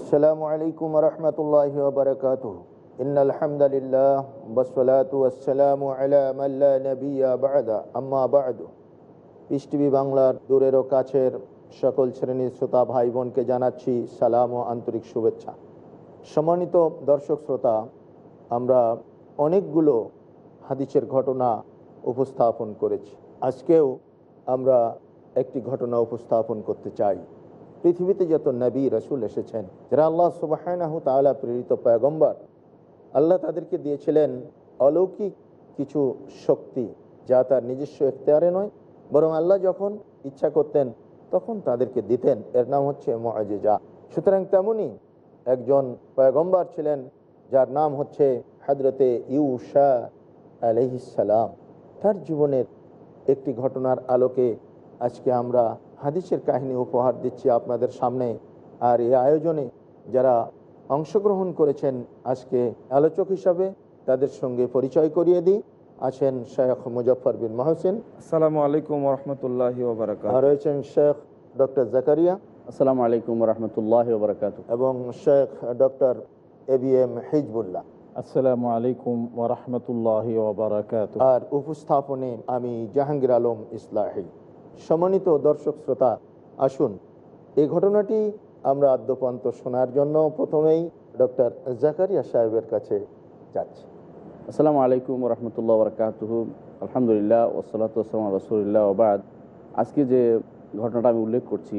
আসসালামু আলাইকুম রহমতুল্লাহ বরকাত إن الحمد لله والصلاة والسلام على من لا نبي بعد أما بعد পৃষ্টিভি বাংলার দূরেরও কাছের সকল শ্রেণীর শ্রোতা ভাই বোনকে জানাচ্ছি সালাম ও আন্তরিক শুভেচ্ছা সম্মানিত দর্শক শ্রোতা আমরা অনেকগুলো হাদিসের ঘটনা উপস্থাপন করেছি আজকেও আমরা একটি ঘটনা উপস্থাপন করতে চাই পৃথিবীতে যত নবী রসুল এসেছেন যারা আল্লাহ সুবাহ প্রেরিত পয়গম্বর আল্লাহ তাদেরকে দিয়েছিলেন অলৌকিক কিছু শক্তি যা তার নিজস্ব এখতেয়ারে নয় বরং আল্লাহ যখন ইচ্ছা করতেন তখন তাদেরকে দিতেন এর নাম হচ্ছে মহাজেজা সুতরাং তেমনই একজন পয়গম্বর ছিলেন যার নাম হচ্ছে হাজরতে ইউশা আলহিসাল্লাম তার জীবনের একটি ঘটনার আলোকে আজকে আমরা হাদিসের কাহিনী উপহার দিচ্ছি আপনাদের সামনে আর এই আয়োজনে যারা অংশগ্রহণ করেছেন আজকে আলোচক হিসাবে তাদের সঙ্গে পরিচয় করিয়ে দিই আছেন শেখ মুজফর বিন মহসিন আসসালামু আলাইকুম রহমতুল্লাহ রয়েছেন শেখ ডক্টর জাকারিয়া আসসালামু আলাইকুম রহমতুল্লাহ এবং Sheikh doctor A B M Hizbullah আসসালামু আলাইকুম ওরহমতুল্লাহ আর উপস্থাপনে আমি জাহাঙ্গীর আলম ইসলাহী সম্মানিত দর্শক শ্রোতা আসুন এই ঘটনাটি আমরা আদ্যপান্ত শোনার জন্য প্রথমেই ডক্টর জাকারিয়া সাহেবের কাছে যাচ্ছি আসসালামু আলাইকুম রহমতুল্লাহ বরকাতহ আলহামদুলিল্লাহ ওসলাতাম রসুলিল্লাহ আবাদ আজকে যে ঘটনাটা আমি উল্লেখ করছি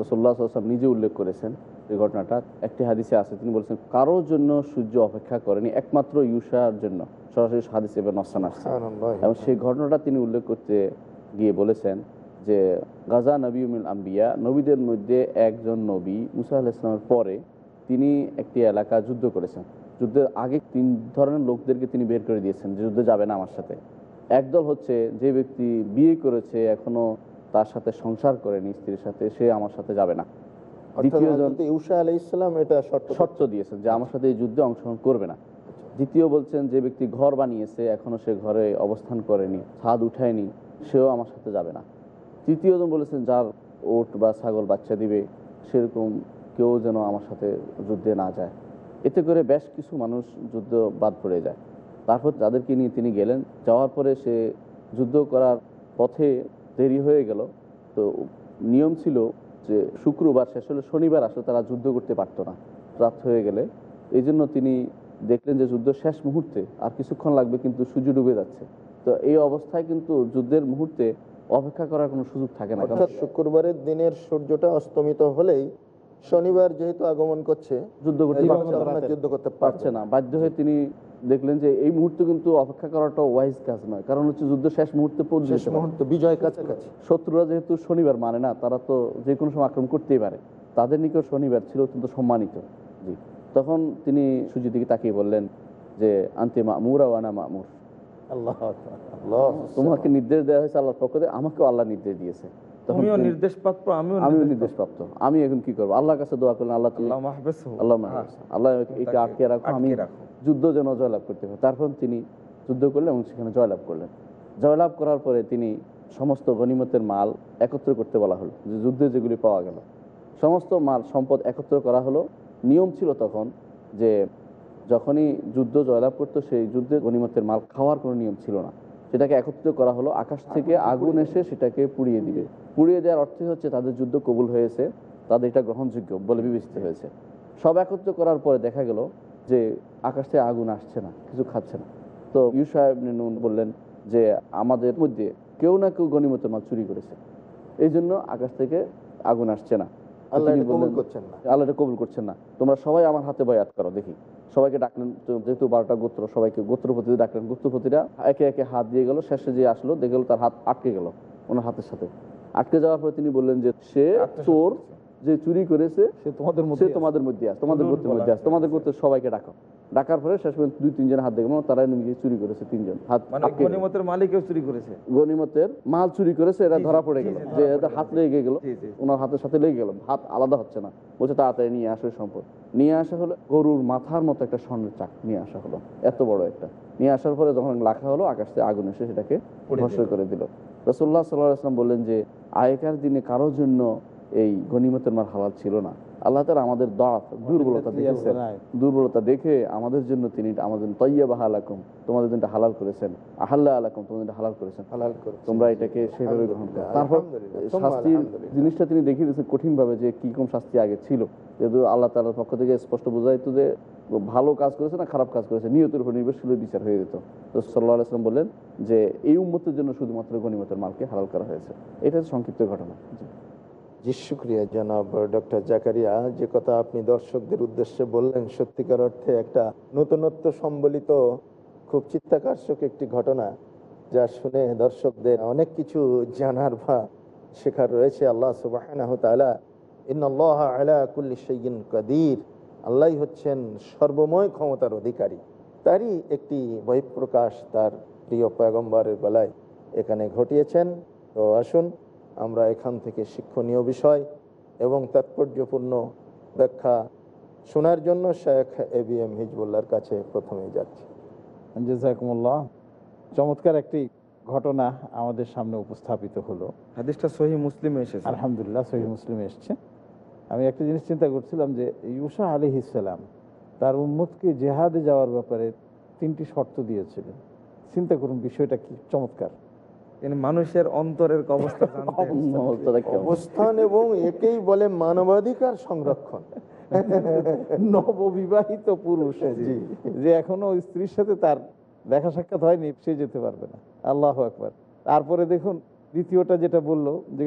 রসুল্লাহ সাল্লাম নিজে উল্লেখ করেছেন এই ঘটনাটা একটি হাদিসে আছে তিনি বলেছেন কারোর জন্য সূর্য অপেক্ষা করেনি একমাত্র ইউসার জন্য সরাসরি হাদিসে এবার নসান আসছে এবং সেই ঘটনাটা তিনি উল্লেখ করতে গিয়ে বলেছেন যে গাজা নবীউমিল আম্বিয়া নবীদের মধ্যে একজন নবী মুসা আল ইসলামের পরে তিনি একটি এলাকা যুদ্ধ করেছেন যুদ্ধের আগে তিন ধরনের লোকদেরকে তিনি বের করে দিয়েছেন যে যুদ্ধে যাবে না আমার সাথে একদল হচ্ছে যে ব্যক্তি বিয়ে করেছে এখনো তার সাথে সংসার করেনি স্ত্রীর সাথে সে আমার সাথে যাবে না শর্ত দিয়েছেন যে আমার সাথে এই যুদ্ধে অংশগ্রহণ করবে না আচ্ছা। দ্বিতীয় বলছেন যে ব্যক্তি ঘর বানিয়েছে এখনো সে ঘরে অবস্থান করেনি ছাদ উঠায়নি সেও আমার সাথে যাবে না তৃতীয়জন বলেছেন যার ওট বা ছাগল বাচ্চা দিবে সেরকম কেউ যেন আমার সাথে যুদ্ধে না যায় এতে করে বেশ কিছু মানুষ যুদ্ধ বাদ পড়ে যায় তারপর যাদেরকে নিয়ে তিনি গেলেন যাওয়ার পরে সে যুদ্ধ করার পথে দেরি হয়ে গেল তো নিয়ম ছিল যে শুক্রবার শেষ হলে শনিবার আসলে তারা যুদ্ধ করতে পারতো না রাত হয়ে গেলে এই জন্য তিনি দেখলেন যে যুদ্ধ শেষ মুহূর্তে আর কিছুক্ষণ লাগবে কিন্তু সূর্য ডুবে যাচ্ছে তো এই অবস্থায় কিন্তু যুদ্ধের মুহূর্তে অপেক্ষা করার কোনো সুযোগ থাকে না অর্থাৎ শুক্রবারের দিনের সূর্যটা অস্তমিত হলেই শনিবার যেহেতু আগমন করছে যুদ্ধ করতে যুদ্ধ করতে পারছে না বাধ্য হয়ে তিনি দেখলেন যে এই মুহূর্তে কিন্তু অপেক্ষা করাটা ওয়াইজ কাজ নয় কারণ হচ্ছে যুদ্ধ শেষ মুহূর্তে পৌঁছে বিজয় কাছাকাছি শত্রুরা যেহেতু শনিবার মানে না তারা তো যে কোনো সময় আক্রমণ করতেই পারে তাদের নিকট শনিবার ছিল অত্যন্ত সম্মানিত জি তখন তিনি সুজিদিকে তাকিয়ে বললেন যে আন্তি মামুর আনা মামুর আল্লাহ তোমাকে নির্দেশ দেওয়া হয়েছে আল্লাহর পক্ষ থেকে আমাকেও আল্লাহ নির্দেশ দিয়েছে নির্দেশপ্রাপ্ত আমি এখন কি করবো কাছে আল্লাহ আল্লাহ আল্লাহ হ্যাঁ। আটকে আমি যুদ্ধ যেন জয়লাভ করতে তারপর তিনি যুদ্ধ এবং সেখানে জয়লাভ করলেন জয়লাভ করার পরে তিনি সমস্ত গনিমতের মাল একত্র করতে বলা হলো যে যুদ্ধে যেগুলি পাওয়া গেল সমস্ত মাল সম্পদ একত্র করা হলো নিয়ম ছিল তখন যে যখনই যুদ্ধ জয়লাভ করতো সেই যুদ্ধে গণিমতের মাল খাওয়ার কোনো নিয়ম ছিল না সেটাকে একত্রিত করা হলো আকাশ আচ্ছা, থেকে আচ্ছা, আগুন এসে সেটাকে পুড়িয়ে দিবে পুড়িয়ে দেওয়ার অর্থে হচ্ছে তাদের যুদ্ধ কবুল হয়েছে তাদের এটা গ্রহণযোগ্য বলে বিবেচিত আচ্ছা। হয়েছে সব একত্রিত করার পরে দেখা গেল যে আকাশ থেকে আগুন আসছে না কিছু খাচ্ছে না তো ইউ সাহেব নুন বললেন যে আমাদের মধ্যে কেউ না কেউ গণিমতের মাল চুরি করেছে এই জন্য আকাশ থেকে আগুন আসছে না আল্লাহ আল্লাহ কবুল করছেন না তোমরা সবাই আমার হাতে বয়াত করো দেখি সবাইকে ডাকলেন যেহেতু বারোটা গোত্র সবাইকে গোত্রপতিদের ডাকলেন গোত্রপতিরা একে একে হাত দিয়ে গেল শেষে যে আসলো দেখে গেল তার হাত আটকে গেল ওনার হাতের সাথে আটকে যাওয়ার পরে তিনি বললেন যে সে তোর যে চুরি করেছে সে তোমাদের সে তোমাদের মধ্যে তোমাদের করতে মধ্যে আস তোমাদের করতে সবাইকে ডাকো ডাকার পরে শেষ পর্যন্ত দুই তিনজন হাত দেখে তারা নিজে চুরি করেছে তিনজন হাত মানে গণিমতের মালিকেও চুরি করেছে গণিমতের মাল চুরি করেছে এরা ধরা পড়ে গেল যে এদের হাত লেগে গেল ওনার হাতের সাথে লেগে গেল হাত আলাদা হচ্ছে না বলছে তাড়াতাড়ি নিয়ে আসো সম্পদ নিয়ে আসা হলো গরুর মাথার মতো একটা স্বর্ণের চাক নিয়ে আসা হলো এত বড় একটা নিয়ে আসার পরে যখন লাখা হলো আকাশ থেকে আগুন এসে সেটাকে ভস্য করে দিল রসুল্লাহ সাল্লাহ আসলাম বললেন যে আগেকার দিনে কারোর জন্য এই গনিমতের মার হালাল ছিল না আল্লাহ তালা আমাদের দাঁত দুর্বলতা দেখেছে দুর্বলতা দেখে আমাদের জন্য তিনি আমাদের তৈয়া বা হালাকুম তোমাদের জন্য হালাল করেছেন আহাল্লা আলাকুম তোমাদের হালাল করেছেন হালাল তোমরা এটাকে সেভাবে গ্রহণ করো তারপর শাস্তির জিনিসটা তিনি দেখিয়ে দিয়েছেন কঠিনভাবে যে কীরকম শাস্তি আগে ছিল যেহেতু আল্লাহ তালার পক্ষ থেকে স্পষ্ট বোঝাইতো যে ভালো কাজ করেছে না খারাপ কাজ করেছে নিহতের উপর নির্ভরশীল বিচার হয়ে যেত তো সাল্লাহ আসলাম বললেন যে এই উন্মতের জন্য শুধুমাত্র গণিমতের মালকে হালাল করা হয়েছে এটা সংক্ষিপ্ত ঘটনা শুক্রিয়া জনাব ডক্টর জাকারিয়া যে কথা আপনি দর্শকদের উদ্দেশ্যে বললেন সত্যিকার অর্থে একটা নতুনত্ব সম্বলিত খুব চিত্তাকর্ষক একটি ঘটনা যা শুনে দর্শকদের অনেক কিছু জানার বা শেখার রয়েছে আল্লাহ সুবাহ ইন্নআল্লাহ আলা কুল্লি কাদির আল্লাহ হচ্ছেন সর্বময় ক্ষমতার অধিকারী তারই একটি বহিঃপ্রকাশ তার প্রিয় পয়গম্বরের বেলায় এখানে ঘটিয়েছেন তো আসুন আমরা এখান থেকে শিক্ষণীয় বিষয় এবং তাৎপর্যপূর্ণ ব্যাখ্যা শোনার জন্য শেখ এ বি এম হিজবুল্লার কাছে প্রথমে যাচ্ছি জাজাকুমুল্লাহ চমৎকার একটি ঘটনা আমাদের সামনে উপস্থাপিত হলো হাদিসটা সহি মুসলিমে এসেছে আলহামদুলিল্লাহ সহি মুসলিমে এসছে আমি একটা জিনিস চিন্তা করছিলাম যে ইউসা আলি ইসালাম তার উম্মতকে জেহাদে যাওয়ার ব্যাপারে তিনটি শর্ত দিয়েছিলেন চিন্তা করুন বিষয়টা কি চমৎকার মানুষের অন্তরের অবস্থান এবং একেই বলে মানবাধিকার সংরক্ষণ নববিবাহিত পুরুষ যে এখনো স্ত্রীর সাথে তার দেখা সাক্ষাৎ হয়নি সে যেতে পারবে না আল্লাহ একবার তারপরে দেখুন দ্বিতীয়টা যেটা বললো যে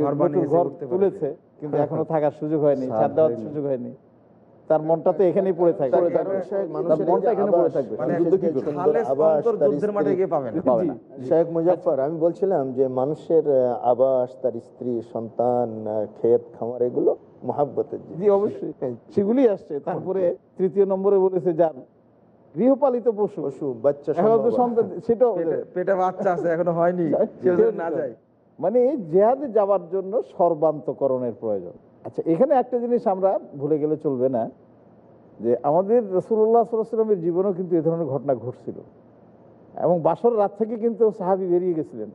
ঘর তুলেছে কিন্তু এখনো থাকার সুযোগ হয়নি দেওয়ার সুযোগ হয়নি তার মনটা তো এখানেই পড়ে থাকে তার মনটা এখানে পড়ে থাকবে যুদ্ধ মানে কি আবাস যুদ্ধের মাঠে গিয়ে পাবে পাবে না না শেখ মুজাফফর আমি বলছিলাম যে মানুষের আবাস তার স্ত্রী সন্তান ক্ষেত খামার এগুলো মহব্বতের জি অবশ্যই হ্যাঁ, সেগুলি আসছে তারপরে তৃতীয় নম্বরে বলেছে যান গৃহপালিত পশু পশু বাচ্চা সন্তান সেটাও পেটে বাচ্চা আছে এখনো হয়নি না যায় মানে জেহাদে যাওয়ার জন্য সর্বান্তকরণের প্রয়োজন আচ্ছা এখানে একটা জিনিস আমরা ভুলে গেলে চলবে না যে আমাদের রসুল্লাহ সাল্লামের জীবনেও কিন্তু এ ধরনের ঘটনা ঘটছিল এবং বাসর রাত থেকে কিন্তু সাহাবি বেরিয়ে গেছিলেন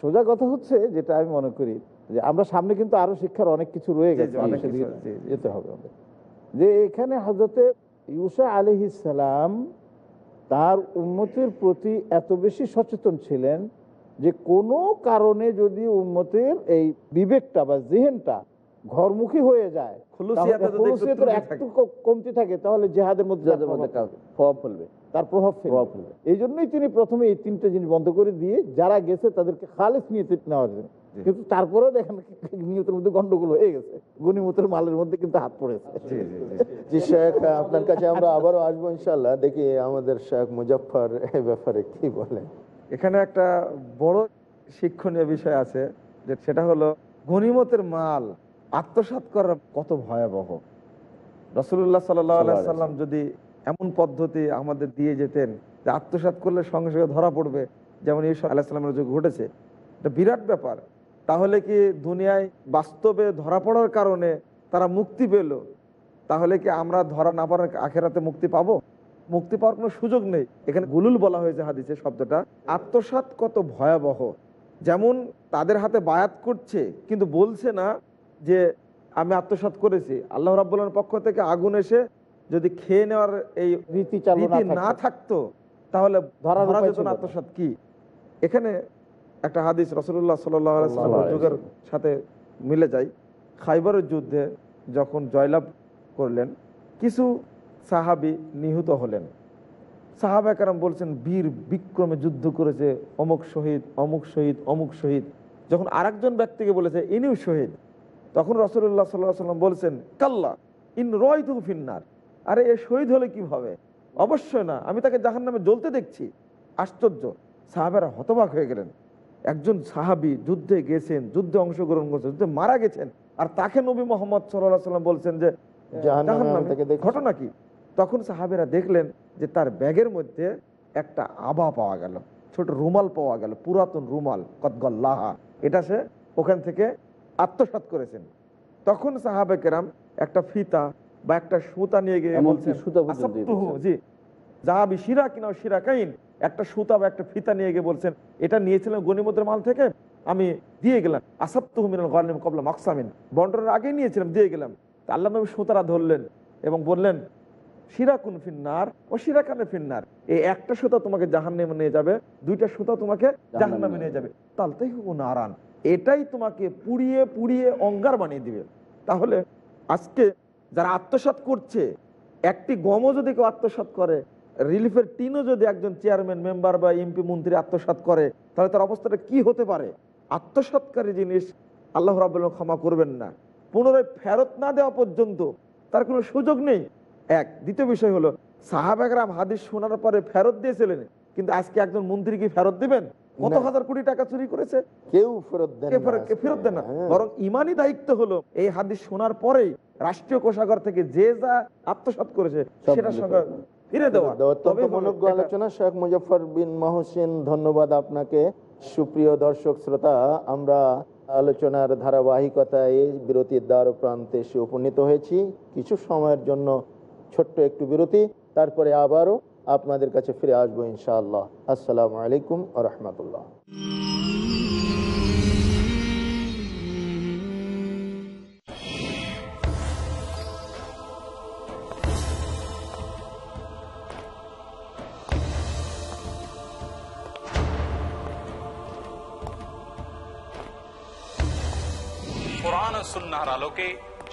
সোজা কথা হচ্ছে যেটা আমি মনে করি যে আমরা সামনে কিন্তু আরো শিক্ষার অনেক কিছু রয়ে গেছে যেতে হবে যে এখানে হজরতে ইউসা আলহিসাম তার উন্মতির প্রতি এত বেশি সচেতন ছিলেন যে কোনো কারণে যদি উন্মতির এই বিবেকটা বা জেহেনটা ঘরমুখী হয়ে যায় একটু কমতি থাকে তাহলে জেহাদের মধ্যে প্রভাব ফেলবে তার প্রভাব প্রভাব ফেলবে এই জন্যই তিনি প্রথমে এই তিনটা জিনিস বন্ধ করে দিয়ে যারা গেছে তাদেরকে খালেস নিয়ে নেওয়ার জন্য কিন্তু তারপরে দেখেন নিয়তের মধ্যে গন্ডগোল হয়ে গেছে গণিমতের মালের মধ্যে কিন্তু হাত পড়েছে আপনার কাছে আমরা আবারও আসবো ইনশাল্লাহ দেখি আমাদের শেখ মুজফার এই ব্যাপারে কি বলেন এখানে একটা বড় শিক্ষণীয় বিষয় আছে যে সেটা হলো গণিমতের মাল আত্মসাত করার কত ভয়াবহ রসুল্লাহ সাল্লাম যদি এমন পদ্ধতি আমাদের দিয়ে যেতেন যে আত্মসাত করলে সঙ্গে সঙ্গে ধরা পড়বে যেমন ইউসুফ আল্লাহ সাল্লামের যুগ ঘটেছে এটা বিরাট ব্যাপার তাহলে কি দুনিয়ায় বাস্তবে ধরা পড়ার কারণে তারা মুক্তি পেল তাহলে কি আমরা ধরা না পড়ার আখেরাতে মুক্তি পাব মুক্তি পাওয়ার কোনো সুযোগ নেই এখানে গুলুল বলা হয়েছে হাদিসে শব্দটা আত্মসাত কত ভয়াবহ যেমন তাদের হাতে বায়াত করছে কিন্তু বলছে না যে আমি আত্মসাত করেছি আল্লাহ রাবুল্লার পক্ষ থেকে আগুন এসে যদি খেয়ে নেওয়ার এই রীতি না থাকতো তাহলে ধরা যেত আত্মসাত কি এখানে একটা হাদিস রসুল্লাহ সাল্লাহ যুগের সাথে মিলে যায় খাইবারের যুদ্ধে যখন জয়লাভ করলেন কিছু সাহাবি নিহত হলেন সাহাবা কারাম বলছেন বীর বিক্রমে যুদ্ধ করেছে অমুক শহীদ অমুক শহীদ অমুক শহীদ যখন আরেকজন ব্যক্তিকে বলেছে ইনিও শহীদ তখন রসুল্লাহ সাল্লাহ সাল্লাম বলছেন কাল্লা ইন রয় তু ফিন্নার আরে এ শহীদ হলে কিভাবে অবশ্যই না আমি তাকে জাহান নামে জ্বলতে দেখছি আশ্চর্য সাহাবেরা হতবাক হয়ে গেলেন একজন সাহাবি যুদ্ধে গেছেন যুদ্ধে অংশগ্রহণ করছেন যুদ্ধে মারা গেছেন আর তাকে নবী মোহাম্মদ সাল্লাম বলছেন যে ঘটনা কি তখন সাহাবিরা দেখলেন যে তার ব্যাগের মধ্যে একটা আবা পাওয়া গেল ছোট রুমাল পাওয়া গেল পুরাতন রুমাল কদগল্লাহা এটা সে ওখান থেকে আত্মসাত করেছেন তখন সাহাবে কেরাম একটা ফিতা বা একটা সুতা নিয়ে গিয়ে বলছেন জি যা শিরা কিনা শিরাকাইন একটা সুতা বা একটা ফিতা নিয়ে গিয়ে বলছেন এটা নিয়েছিলাম গণিমতের মাল থেকে আমি দিয়ে গেলাম আসাপ্ত হুমিনাল কবলা মাকসামিন বন্টনের আগেই নিয়েছিলাম দিয়ে গেলাম তা আল্লাহ নবী সুতারা ধরলেন এবং বললেন সিরাকুন ফিন্নার ও সিরাকানে ফিন্নার এই একটা সুতা তোমাকে জাহান্নামে নিয়ে যাবে দুইটা সুতা তোমাকে জাহান্নামে নিয়ে যাবে তালতেই হুকু নারান এটাই তোমাকে পুড়িয়ে পুড়িয়ে অঙ্গার বানিয়ে দিবে তাহলে আজকে যারা আত্মসাত করছে একটি গমও যদি কেউ আত্মসাত করে রিলিফের টিনও যদি একজন চেয়ারম্যান মেম্বার বা এমপি মন্ত্রী আত্মসাত করে তাহলে তার অবস্থাটা কি হতে পারে আত্মসাতকারী জিনিস আল্লাহ রাবুল্লাহ ক্ষমা করবেন না পুনরায় ফেরত না দেওয়া পর্যন্ত তার কোনো সুযোগ নেই এক দ্বিতীয় বিষয় হলো সাহাবাগরাম হাদিস শোনার পরে ফেরত দিয়েছিলেন কিন্তু আজকে একজন মন্ত্রী কি ফেরত দিবেন কত হাজার কোটি টাকা চুরি করেছে কেউ ফেরত দেন না হ্যাঁ। বরং ইমানই দায়িত্ব হলো এই হাদিস শোনার পরেই রাষ্ট্রীয় কোষাগার থেকে যে যা আত্মসাত করেছে সেটার সঙ্গে ফিরে মহসিন ধন্যবাদ আপনাকে সুপ্রিয় দর্শক শ্রোতা আমরা আলোচনার ধারাবাহিকতায় বিরতির দ্বার প্রান্তে এসে উপনীত হয়েছি কিছু সময়ের জন্য ছোট্ট একটু বিরতি তারপরে আবারও আপনাদের কাছে ফিরে আসবো ইনশাল্লাহ আসসালামু আলাইকুম আ রহমতুল্লাহ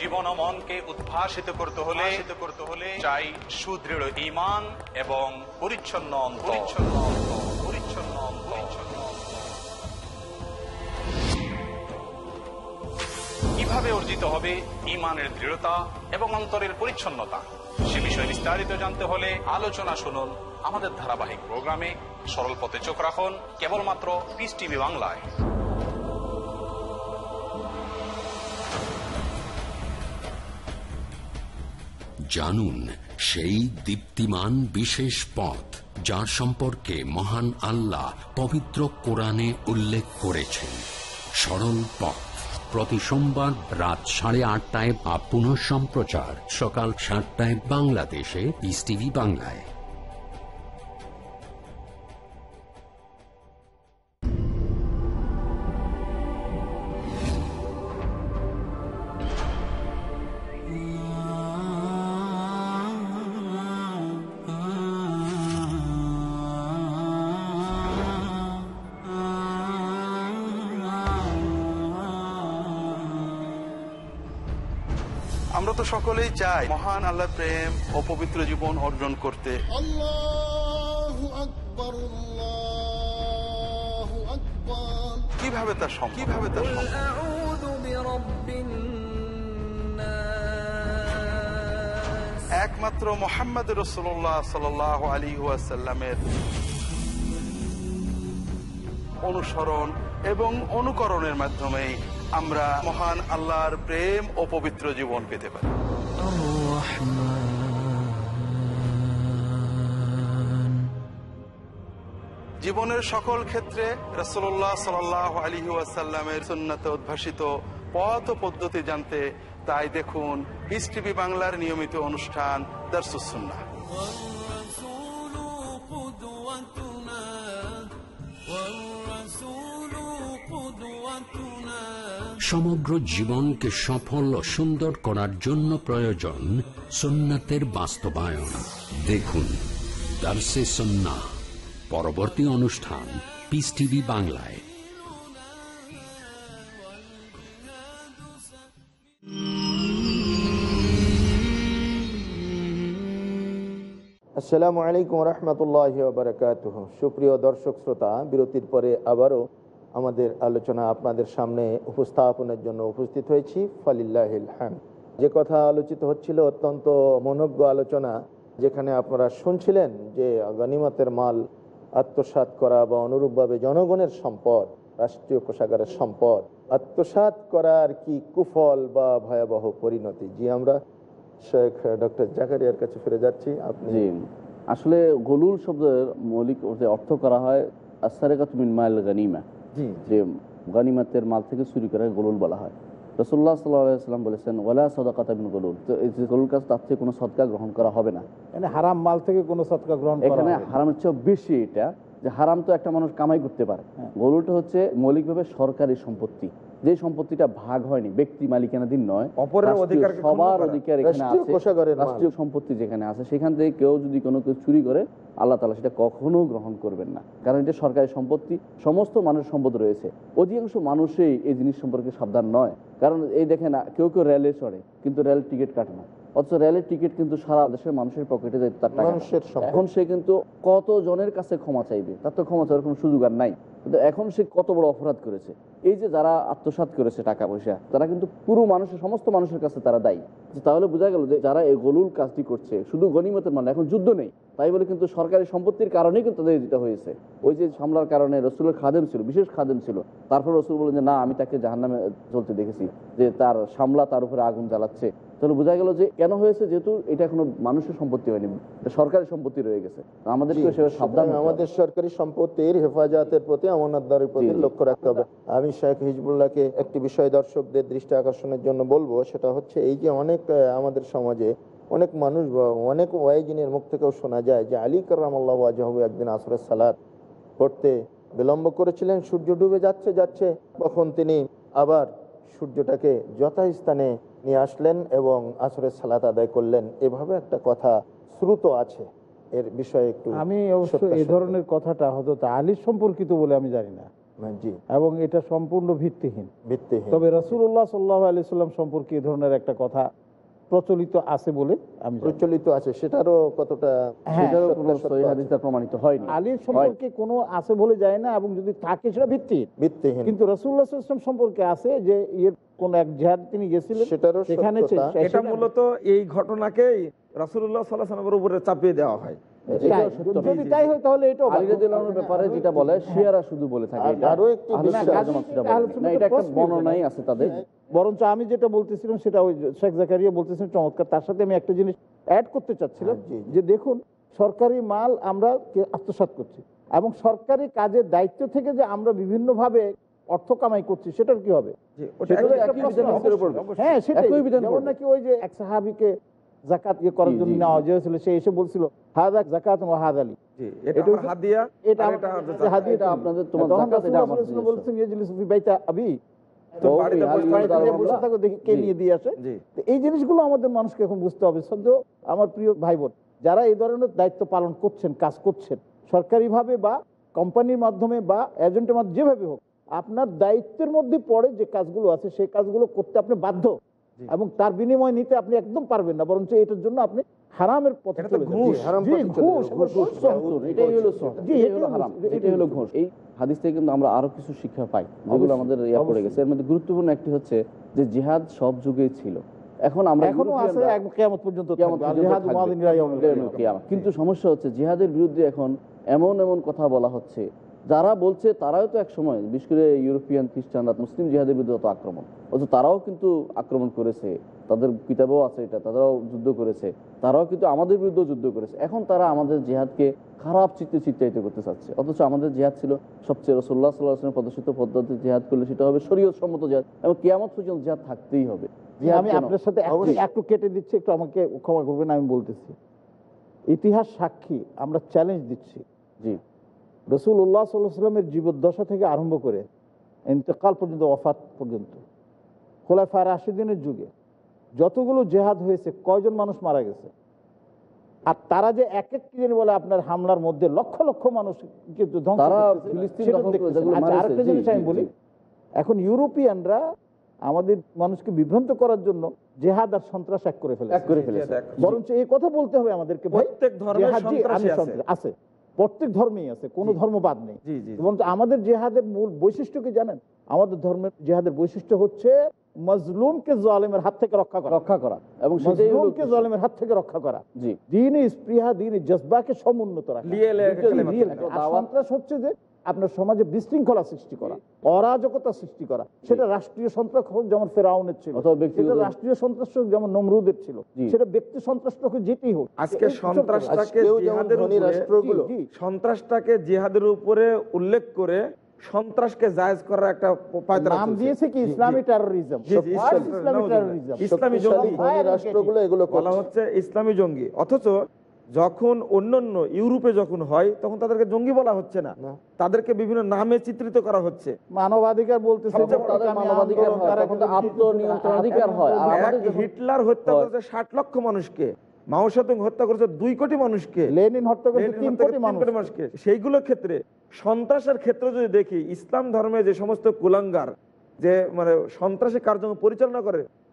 জীবন ও মনকে উদ্ভাসিত করতে হলে করতে হলে চাই সুদৃঢ় ইমান এবং পরিচ্ছন্ন পরিচ্ছন্ন পরিচ্ছন্ন পরিচ্ছন্ন কিভাবে অর্জিত হবে ইমানের দৃঢ়তা এবং অন্তরের পরিচ্ছন্নতা সে বিষয়ে বিস্তারিত জানতে হলে আলোচনা শুনুন আমাদের ধারাবাহিক প্রোগ্রামে সরল পথে চোখ রাখুন কেবলমাত্র পিস টিভি বাংলায় জানুন সেই দীপ্তিমান বিশেষ পথ যার সম্পর্কে মহান আল্লাহ পবিত্র কোরআনে উল্লেখ করেছেন সরল পথ প্রতি সোমবার রাত সাড়ে আটটায় বা পুনঃ সম্প্রচার সকাল সাতটায় বাংলাদেশে ইস টিভি বাংলায় সকলেই চায় মহান আল্লাহ প্রেম ও পবিত্র জীবন অর্জন করতে কিভাবে তার সম্ভব কিভাবে তার একমাত্র মোহাম্মদ রসোল্লাহ সাল আলী ওয়াসাল্লামের অনুসরণ এবং অনুকরণের মাধ্যমেই আমরা মহান আল্লাহর প্রেম ও পবিত্র জীবন পেতে পারি জীবনের সকল ক্ষেত্রে রসোল্লাহ সাল আলী ওয়াসাল্লামের সুন্নাতে উদ্ভাসিত পথ পদ্ধতি জানতে তাই দেখুন হিস টিভি বাংলার নিয়মিত অনুষ্ঠান দর্শুসুন্না সমগ্র জীবনকে সফল ও সুন্দর করার জন্য প্রয়োজন সুন্নাতের বাস্তবায়ন দেখুন দার্সে সন্না পরবর্তী অনুষ্ঠান পিস টিভি বাংলায় আসসালামু আলাইকুম রহমতুল্লাহ সুপ্রিয় দর্শক শ্রোতা বিরতির পরে আবারও আমাদের আলোচনা আপনাদের সামনে উপস্থাপনের জন্য উপস্থিত হয়েছি ফালিল্লাহিল হ্যাঁ যে কথা আলোচিত হচ্ছিল অত্যন্ত মনজ্ঞ আলোচনা যেখানে আপনারা শুনছিলেন যে গণিমতের মাল আত্মসাত করা বা অনুরূপভাবে জনগণের সম্পদ রাষ্ট্রীয় কোষাগারের সম্পদ আত্মসাত করার কি কুফল বা ভয়াবহ পরিণতি জি আমরা শেখ ডক্টর জাকারিয়ার কাছে ফিরে যাচ্ছি আপনি আসলে গলুল শব্দের মৌলিক অর্থ করা হয় আসারেকাত মিন মাইল গানিমা যে গানিমাতের মাল থেকে চুরি করা গলুল বলা হয় রসুল্লাহ সাল্লাম বলেছেন ওলা সদাকাত বিন গলুল তো এই গোলুল কাজ তার থেকে কোনো সদকা গ্রহণ করা হবে না মানে হারাম মাল থেকে কোনো সদকা গ্রহণ এখানে হারামের চেয়েও বেশি এটা যে হারাম তো একটা মানুষ কামাই করতে পারে হ্যাঁ। গরুটা হচ্ছে মৌলিকভাবে সরকারি সম্পত্তি যে সম্পত্তিটা ভাগ হয়নি ব্যক্তি মালিকানাধীন নয় অপরের অধিকার সবার অধিকার এখানে আছে রাষ্ট্রীয় সম্পত্তি যেখানে আছে সেখান থেকে কেউ যদি কোনো কিছু চুরি করে আল্লাহ তালা সেটা কখনো গ্রহণ করবেন না কারণ এটা সরকারি সম্পত্তি সমস্ত মানুষ সম্পদ রয়েছে অধিকাংশ মানুষই এই জিনিস সম্পর্কে সাবধান নয় কারণ এই দেখে না কেউ কেউ রেলে চড়ে কিন্তু রেল টিকিট কাটে না অথচ রেলের টিকিট কিন্তু সারা দেশের মানুষের পকেটে যায় তার টাকা এখন সে কিন্তু কত জনের কাছে ক্ষমা চাইবে তার তো ক্ষমা চাওয়ার কোনো সুযোগ আর নাই কিন্তু এখন সে কত বড় অপরাধ করেছে এই যে যারা আত্মসাত করেছে টাকা পয়সা তারা কিন্তু পুরো মানুষের সমস্ত মানুষের কাছে তারা দায়ী তাহলে বোঝা গেল যে যারা এই গলুল কাজটি করছে শুধু গণিমতের মানে এখন যুদ্ধ নেই তাই বলে কিন্তু সরকারি সম্পত্তির কারণেই কিন্তু তাদের দিতে হয়েছে ওই যে সামলার কারণে রসুলের খাদেম ছিল বিশেষ খাদেম ছিল তারপর রসুল বলেন যে না আমি তাকে জাহান্নামে চলতে দেখেছি যে তার সামলা তার উপরে আগুন জ্বালাচ্ছে তাহলে বোঝা গেল যে কেন হয়েছে যেহেতু এটা এখনো মানুষের সম্পত্তি হয়নি সরকারি সম্পত্তি রয়ে গেছে আমাদের সাবধান আমাদের সরকারি সম্পত্তির হেফাজতের প্রতি অমরনাথ দ্বারপতির লক্ষ্য রাখতে হবে আমি শেখ হিজবুল্লাহকে একটি বিষয় দর্শকদের দৃষ্টি আকর্ষণের জন্য বলবো সেটা হচ্ছে এই যে অনেক আমাদের সমাজে অনেক মানুষ বা অনেক ওয়াইজিনের মুখ থেকেও শোনা যায় যে আলী কারাম আল্লাহ আজহাবু একদিন আসরের সালাদ পড়তে বিলম্ব করেছিলেন সূর্য ডুবে যাচ্ছে যাচ্ছে তখন তিনি আবার সূর্যটাকে যথাস্থানে নিয়ে আসলেন এবং আসরের সালাত আদায় করলেন এভাবে একটা কথা শ্রুত আছে এর বিষয়ে একটু আমি অবশ্য এই ধরনের কথাটা হজরত আলী সম্পর্কিত বলে আমি জানি না জি এবং এটা সম্পূর্ণ ভিত্তিহীন ভিত্তিহীন তবে রসুল্লাহ সাল্লাহ আলি সাল্লাম সম্পর্কে এই ধরনের একটা কথা প্রচলিত আছে বলে আমি প্রচলিত আছে সেটারও কতটা হ্যাঁ, প্রমাণিত হয় আলীর সম্পর্কে কোনো আছে বলে যায় না এবং যদি থাকে সেটা ভিত্তি ভিত্তি কিন্তু রাসূলুল্লাহ সম্পর্কে আছে যে ইয়ের কোন এক জিহাদ তিনি গেছিলেন সেটারও সেখানে এটা মূলত এই ঘটনাকেই রাসূলুল্লাহ সাল্লাহ আলাইহি উপরে চাপিয়ে দেওয়া হয় আমি যেটা বলতেছিলাম সেটা ওই শেখ জাকারিয়া চমৎকার তার সাথে আমি একটা জিনিস অ্যাড করতে চাচ্ছিলাম হ্যাঁ, যে দেখুন সরকারি মাল আমরা আত্মসাত করছি এবং সরকারি কাজের দায়িত্ব থেকে যে আমরা বিভিন্ন ভাবে অর্থ কামাই করছি সেটার কি হবে হ্যাঁ নাকি ওই যে এক সাহাবিকে জাকাত ইয়ে করার জন্য নেওয়া হয়েছিল সে এসে বলছিল হাজাক জাকাত ও হাজ আলী আমাদের মানুষকে এখন বুঝতে হবে আমার প্রিয় ভাই বোন যারা এই ধরনের দায়িত্ব পালন করছেন কাজ করছেন সরকারি ভাবে বা কোম্পানির মাধ্যমে বা এজেন্টের মাধ্যমে যেভাবে হোক আপনার দায়িত্বের মধ্যে পড়ে যে কাজগুলো আছে সেই কাজগুলো করতে আপনি বাধ্য এবং তার বিনিময় নিতে আপনি একদম পারবেন না বরঞ্চ এটার জন্য আপনি হারামের পথে হাদিস থেকে কিন্তু আমরা আরো কিছু শিক্ষা পাই যেগুলো আমাদের ইয়া পড়ে গেছে এর মধ্যে গুরুত্বপূর্ণ একটি হচ্ছে যে জিহাদ সব যুগেই ছিল এখন আমরা এখনো আছে কিয়ামত পর্যন্ত কিন্তু সমস্যা হচ্ছে জিহাদের বিরুদ্ধে এখন এমন এমন কথা বলা হচ্ছে যারা বলছে তারাও তো এক সময় বিশেষ করে ইউরোপিয়ান খ্রিস্টানরা মুসলিম জিহাদের বিরুদ্ধে তো আক্রমণ অথচ তারাও কিন্তু আক্রমণ করেছে তাদের কিতাবও আছে এটা তারাও যুদ্ধ করেছে তারাও কিন্তু আমাদের বিরুদ্ধে যুদ্ধ করেছে এখন তারা আমাদের জেহাদকে খারাপ চিত্তে চিত্রায়িত করতে চাচ্ছে অথচ আমাদের জেহাদ ছিল সবচেয়ে রসোল্লা সাল্লাহামের প্রদর্শিত পদ্ধতি জিহাদ করলে সেটা হবে শরীয় সম্মত জিহাদ এবং কেয়ামত পর্যন্ত জিহাদ থাকতেই হবে আমি আপনার সাথে একটু কেটে দিচ্ছি একটু আমাকে ক্ষমা করবেন আমি বলতেছি ইতিহাস সাক্ষী আমরা চ্যালেঞ্জ দিচ্ছি জি রসুল উল্লাহ সাল্লামের জীবদ্দশা থেকে আরম্ভ করে ইন্তকাল পর্যন্ত ওফাত পর্যন্ত খোলাফায় রাশিদিনের যুগে যতগুলো জেহাদ হয়েছে কয়জন মানুষ মারা গেছে আর তারা যে এক এক জিনিস বলে আপনার হামলার মধ্যে লক্ষ লক্ষ মানুষ আচ্ছা, আরেকটা বলি এখন ইউরোপিয়ানরা আমাদের মানুষকে বিভ্রান্ত করার জন্য জেহাদ আর সন্ত্রাস এক করে ফেলে বরঞ্চ এই কথা বলতে হবে আমাদেরকে আছে প্রত্যেক ধর্মেই আছে কোনো ধর্মবাদ নেই আমাদের জেহাদের মূল বৈশিষ্ট্য কি জানেন আমাদের ধর্মের জেহাদের বৈশিষ্ট্য হচ্ছে মজলুমকে জলেমের হাত থেকে রক্ষা করা রক্ষা করা এবং মজলুমকে জলেমের হাত থেকে রক্ষা করা দিন স্পৃহা দিন জজবাকে সমুন্নত রাখা সন্ত্রাস হচ্ছে যে আপনার সমাজে বিশৃঙ্খলা সৃষ্টি করা অরাজকতা সৃষ্টি করা সেটা রাষ্ট্রীয় সন্ত্রাস হোক যেমন ফেরাউনের ছিল রাষ্ট্রীয় সন্ত্রাস হোক যেমন নমরুদের ছিল সেটা ব্যক্তি সন্ত্রাস হোক যেটি হোক আজকে সন্ত্রাসটাকে রাষ্ট্রগুলো সন্ত্রাসটাকে জিহাদের উপরে উল্লেখ করে সন্ত্রাসকে জায়েজ করার একটা নাম দিয়েছে কি ইসলামী টেরোরিজম ইসলামী টেরোরিজম ইসলামী জঙ্গি রাষ্ট্রগুলো এগুলো বলা হচ্ছে ইসলামী জঙ্গি অথচ যখন অন্যান্য ইউরোপে যখন হয় তখন তাদেরকে জঙ্গি বলা হচ্ছে না তাদেরকে বিভিন্ন নামে চিত্রিত করা হচ্ছে মানবাধিকার বলতে হিটলার হত্যা করেছে ষাট লক্ষ মানুষকে ইসলাম ধর্মে যে সমস্ত কুলাঙ্গার যে মানে সন্ত্রাসী কার্যক্রম পরিচালনা করে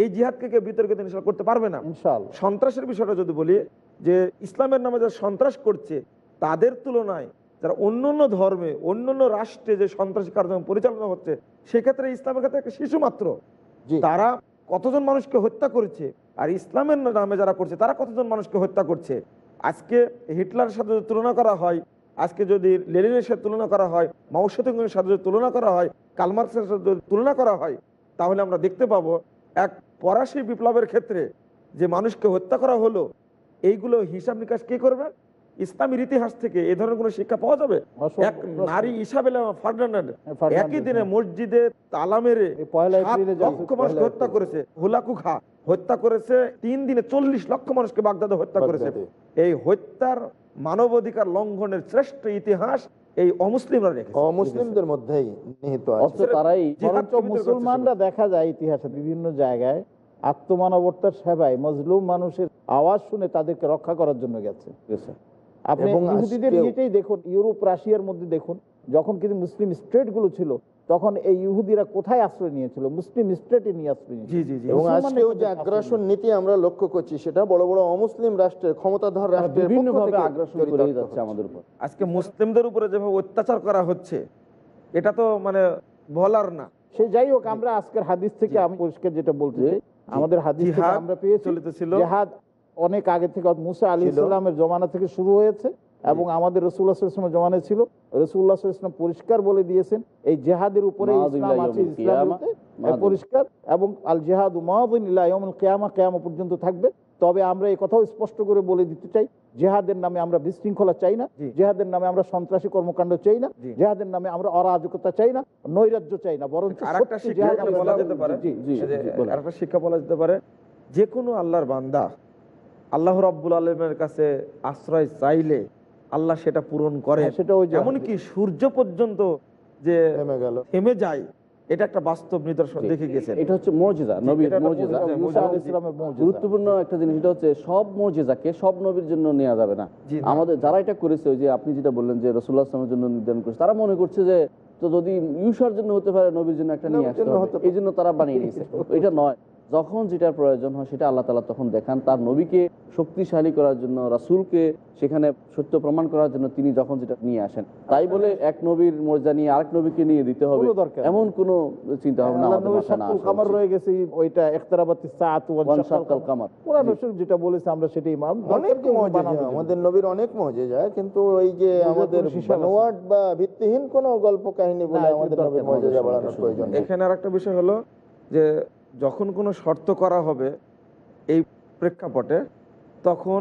এই জিহাদকে কেউ বিতর্কিত নিষেধ করতে পারবে না সন্ত্রাসের বিষয়টা যদি বলি যে ইসলামের নামে যারা সন্ত্রাস করছে তাদের তুলনায় যারা অন্য অন্য ধর্মে অন্য অন্য রাষ্ট্রে যে সন্ত্রাসী কার্যক্রম পরিচালনা হচ্ছে সেক্ষেত্রে ইসলামের ক্ষেত্রে একটা শিশু মাত্র তারা কতজন মানুষকে হত্যা করেছে আর ইসলামের নামে যারা করছে তারা কতজন মানুষকে হত্যা করছে আজকে হিটলারের সাথে যদি তুলনা করা হয় আজকে যদি লেলিনের সাথে তুলনা করা হয় মাউসের সাথে যদি তুলনা করা হয় কালমার্সের সাথে যদি তুলনা করা হয় তাহলে আমরা দেখতে পাবো এক পরাশী বিপ্লবের ক্ষেত্রে যে মানুষকে হত্যা করা হলো এইগুলো হিসাব নিকাশ কে করবে ইসলামের ইতিহাস থেকে এ ধরনের কোনো শিক্ষা পাওয়া যাবে এক নারী ইসাবেল ফার্নান্ড হ্যাঁ, একই দিনে হ্যাঁ। মসজিদে তালা মেরে লক্ষ মানুষকে হত্যা করেছে হুলাকু খা হত্যা করেছে তিন দিনে চল্লিশ লক্ষ মানুষকে বাগদাদে হত্যা করেছে এই হত্যার মানবাধিকার লঙ্ঘনের শ্রেষ্ঠ ইতিহাস এই অমুসলিমরা রেখেছে অমুসলিমদের মধ্যেই নিহিত আছে তারাই মুসলমানরা দেখা যায় ইতিহাসে বিভিন্ন জায়গায় আত্মমানবতার সেবায় মজলুম মানুষের আওয়াজ শুনে তাদেরকে রক্ষা করার জন্য গেছে দেখুন ইউরোপ রাশিয়ার মধ্যে দেখুন যখন কিন্তু মুসলিম ছিল তখন এই ইহুদিরা কোথায় আশ্রয় নিয়েছিল মুসলিম স্টেটে নিয়ে আশ্রয় আজকেও যে আগ্রাসন নীতি আমরা লক্ষ্য করছি সেটা বড় বড় অমুসলিম রাষ্ট্রের ক্ষমতাধর রাষ্ট্রের আজকে মুসলিমদের উপরে যেভাবে অত্যাচার করা হচ্ছে এটা তো মানে বলার না সে যাই হোক আমরা আজকের হাদিস থেকে আমি পরিষ্কার যেটা বলতে চাই আমাদের হাদিস আমরা পেয়ে জেহাদ অনেক আগে থেকে মুসা আলী ইসলামের জমানা থেকে শুরু হয়েছে এবং আমাদের রসুল্লাহামের জমানে ছিল রসুল্লাহ ইসলাম পরিষ্কার বলে দিয়েছেন এই জেহাদের উপরে পরিষ্কার এবং আল জেহাদ কেয়ামা কেয়ামা পর্যন্ত থাকবে তবে আমরা এই কথাও স্পষ্ট করে বলে দিতে চাই জেহাদের নামে আমরা বিশৃঙ্খলা চাই না জেহাদের নামে আমরা সন্ত্রাসী কর্মকাণ্ড চাই না জেহাদের নামে আমরা অরাজকতা চাই না নৈরাজ্য চাই না বরং একটা শিক্ষা বলা যেতে পারে যে কোনো আল্লাহর বান্দা আল্লাহ রাব্বুল আলমের কাছে আশ্রয় চাইলে আল্লাহ সেটা পূরণ করে হ্যাঁ, সেটা ওই যেমন কি সূর্য পর্যন্ত যে গেল থেমে যায় এটা একটা বাস্তব নিদর্শন দেখে গেছেন এটা হচ্ছে মর্যাদা নবীর মর্যাদা গুরুত্বপূর্ণ একটা জিনিস এটা হচ্ছে সব মর্যাদাকে সব নবীর জন্য নেওয়া যাবে না আমাদের যারা এটা করেছে ওই যে আপনি যেটা বললেন যে রসুল্লাহ আসলামের জন্য নির্ধারণ করেছে তারা মনে করছে যে তো যদি ইউসার জন্য হতে পারে নবীর জন্য একটা নিয়ে আসতে হবে এই জন্য তারা বানিয়ে নিয়েছে এটা নয় যখন যেটার প্রয়োজন হয় সেটা আল্লাহ তালা তখন দেখান তার নবীকে শক্তিশালী করার জন্য রাসুলকে সেখানে সত্য প্রমাণ করার জন্য তিনি যখন যেটা নিয়ে আসেন তাই বলে এক নবীর মর্যাদা নিয়ে আরেক নবীকে নিয়ে দিতে হবে এমন কোন চিন্তা ভাবনা কামার রয়ে গেছে এখানে আর একটা বিষয় হলো যে যখন কোনো শর্ত করা হবে এই প্রেক্ষাপটে তখন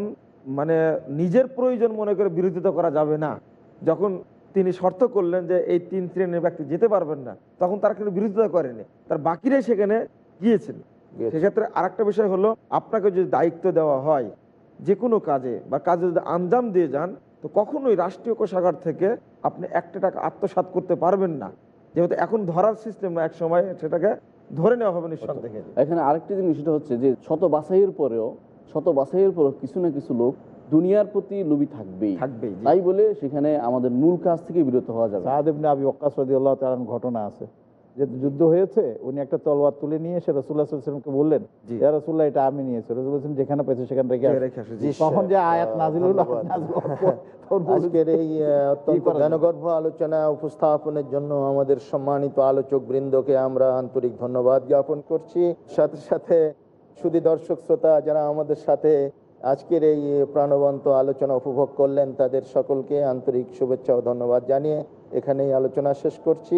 মানে নিজের প্রয়োজন মনে করে বিরোধিতা করা যাবে না যখন তিনি শর্ত করলেন যে এই তিন শ্রেণীর ব্যক্তি যেতে পারবেন না তখন তারা কিন্তু বিরোধিতা করেনি তার বাকিরাই সেখানে গিয়েছেন সেক্ষেত্রে আর একটা বিষয় হলো আপনাকে যদি দায়িত্ব দেওয়া হয় যে কোনো কাজে বা কাজে যদি আঞ্জাম দিয়ে যান তো কখনোই রাষ্ট্রীয় কোষাগার থেকে আপনি একটা টাকা আত্মসাত করতে পারবেন না যেহেতু এখন ধরার সিস্টেম এক সময় সেটাকে ধরে নেওয়া হবে নিঃসন্দেহে এখানে আরেকটি জিনিস সেটা হচ্ছে যে শত বাছাইয়ের পরেও শত বাছাইয়ের পরেও কিছু না কিছু লোক দুনিয়ার প্রতি লুবি থাকবেই থাকবেই তাই বলে সেখানে আমাদের মূল কাজ থেকে বিরত হওয়া যাবে আবি ঘটনা আছে যুদ্ধ হয়েছে উনি একটা তলোয়ার তুলে নিয়ে এসে রসুল্লাহ সাল্লামকে বললেন রসুল্লাহ এটা আমি নিয়েছি রসুল যেখানে পেয়েছে সেখান থেকে তখন যে আয়াত নাজিল উপস্থাপনের জন্য আমাদের সম্মানিত আলোচক বৃন্দকে আমরা আন্তরিক ধন্যবাদ জ্ঞাপন করছি সাথে সাথে দর্শক শ্রোতা যারা আমাদের সাথে আজকের এই প্রাণবন্ত আলোচনা উপভোগ করলেন তাদের সকলকে আন্তরিক শুভেচ্ছা ও ধন্যবাদ জানিয়ে এখানেই আলোচনা শেষ করছি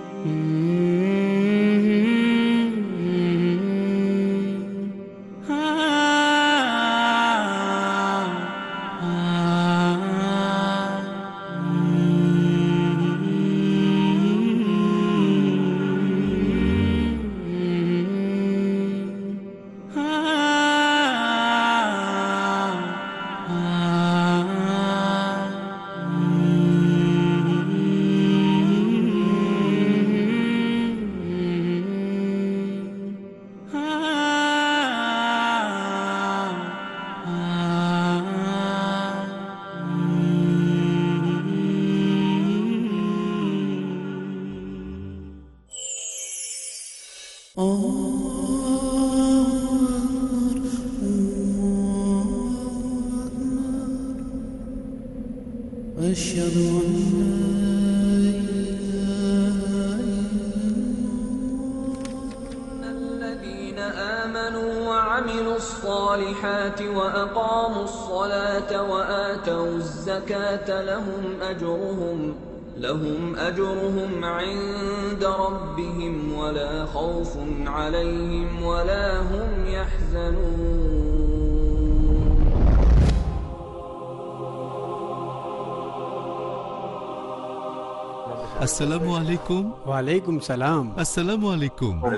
آمنوا وعملوا الصالحات وأقاموا الصلاة وآتوا الزكاة لهم أجرهم لهم أجرهم عند ربهم ولا خوف عليهم ولا هم يحزنون السلام عليكم وعليكم السلام السلام عليكم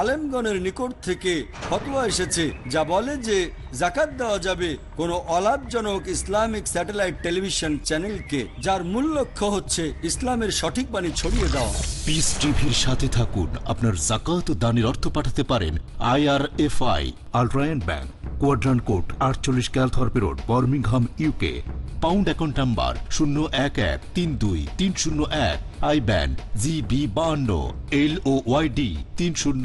আলেমগণের নিকট থেকে ফতোয়া এসেছে যা বলে যে জাকাত দেওয়া যাবে কোনো অলাভজনক ইসলামিক স্যাটেলাইট টেলিভিশন চ্যানেলকে যার মূল লক্ষ্য হচ্ছে ইসলামের সঠিক বাণী ছড়িয়ে দেওয়া পিস টিভির সাথে থাকুন আপনার জাকাত দানের অর্থ পাঠাতে পারেন আই আল্রায়ন ব্যাংক কোয়াড্রান কোড আটচল্লিশ Calthorpe road Birmingham UK pound account number শূন্য এক এক তিন দুই তিন শূন্য এক আই ব্যান জি বি বাহান্ন এল ও ওয়াই ডি তিন শূন্য